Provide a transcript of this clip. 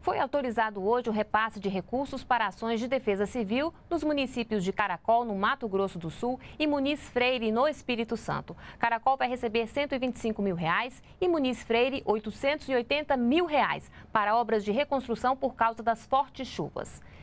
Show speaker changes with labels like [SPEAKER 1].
[SPEAKER 1] Foi autorizado hoje o repasse de recursos para ações de defesa civil nos municípios de Caracol, no Mato Grosso do Sul, e Muniz Freire, no Espírito Santo. Caracol vai receber 125 mil reais e Muniz Freire 880 mil reais para obras de reconstrução por causa das fortes chuvas.